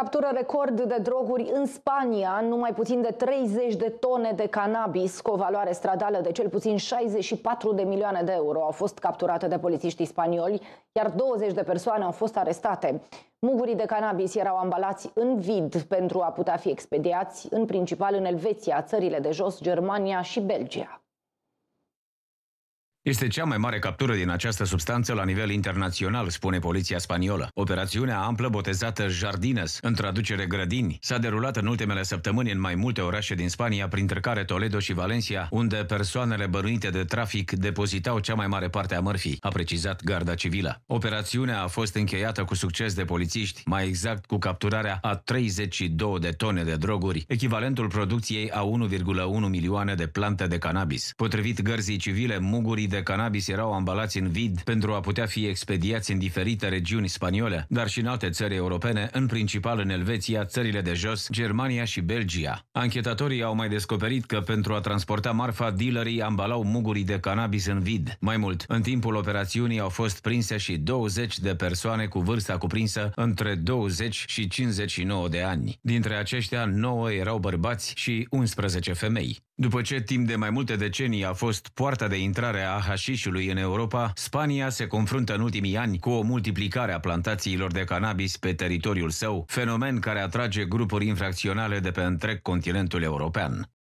captură record de droguri în Spania, numai puțin de 30 de tone de cannabis, cu o valoare stradală de cel puțin 64 de milioane de euro, au fost capturate de polițiștii spanioli, iar 20 de persoane au fost arestate. Mugurii de cannabis erau ambalați în vid pentru a putea fi expediați, în principal în Elveția, țările de jos, Germania și Belgia. Este cea mai mare captură din această substanță la nivel internațional, spune poliția spaniolă. Operațiunea amplă, botezată Jardines, în traducere grădini, s-a derulat în ultimele săptămâni în mai multe orașe din Spania, printre care Toledo și Valencia, unde persoanele bănuite de trafic depozitau cea mai mare parte a mărfii, a precizat Garda Civilă. Operațiunea a fost încheiată cu succes de polițiști, mai exact cu capturarea a 32 de tone de droguri, echivalentul producției a 1,1 milioane de plante de cannabis. Potrivit gărzii civile, mugurii de cannabis erau ambalați în vid pentru a putea fi expediați în diferite regiuni spaniole, dar și în alte țări europene, în principal în Elveția, țările de jos, Germania și Belgia. Anchetatorii au mai descoperit că pentru a transporta marfa, dealerii ambalau mugurii de cannabis în vid. Mai mult, în timpul operațiunii au fost prinse și 20 de persoane cu vârsta cuprinsă între 20 și 59 de ani. Dintre aceștia, 9 erau bărbați și 11 femei. După ce timp de mai multe decenii a fost poarta de intrare a hașișului în Europa, Spania se confruntă în ultimii ani cu o multiplicare a plantațiilor de cannabis pe teritoriul său, fenomen care atrage grupuri infracționale de pe întreg continentul european.